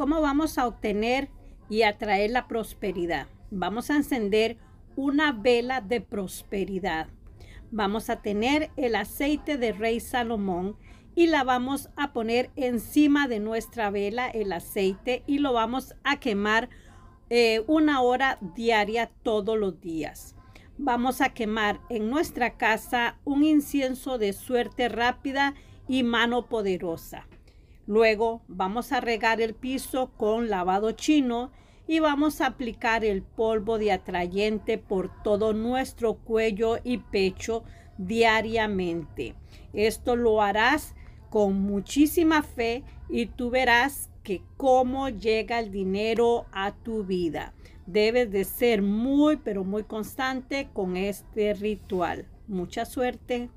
¿Cómo vamos a obtener y atraer la prosperidad? Vamos a encender una vela de prosperidad. Vamos a tener el aceite de rey Salomón y la vamos a poner encima de nuestra vela, el aceite, y lo vamos a quemar eh, una hora diaria todos los días. Vamos a quemar en nuestra casa un incienso de suerte rápida y mano poderosa. Luego vamos a regar el piso con lavado chino y vamos a aplicar el polvo de atrayente por todo nuestro cuello y pecho diariamente. Esto lo harás con muchísima fe y tú verás que cómo llega el dinero a tu vida. Debes de ser muy, pero muy constante con este ritual. Mucha suerte.